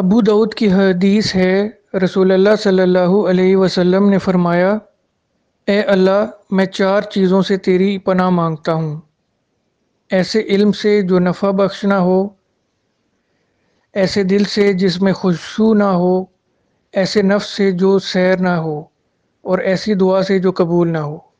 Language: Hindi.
अबू दाऊद की हदीस है रसूलुल्लाह सल्लल्लाहु अलैहि वसल्लम ने फरमाया ए अल्लाह मैं चार चीज़ों से तेरी पनाह मांगता हूँ ऐसे इल्म से जो नफ़ा बख्शना हो ऐसे दिल से जिसमें खुशबू ना हो ऐसे नफ्स से जो सैर ना हो और ऐसी दुआ से जो कबूल ना हो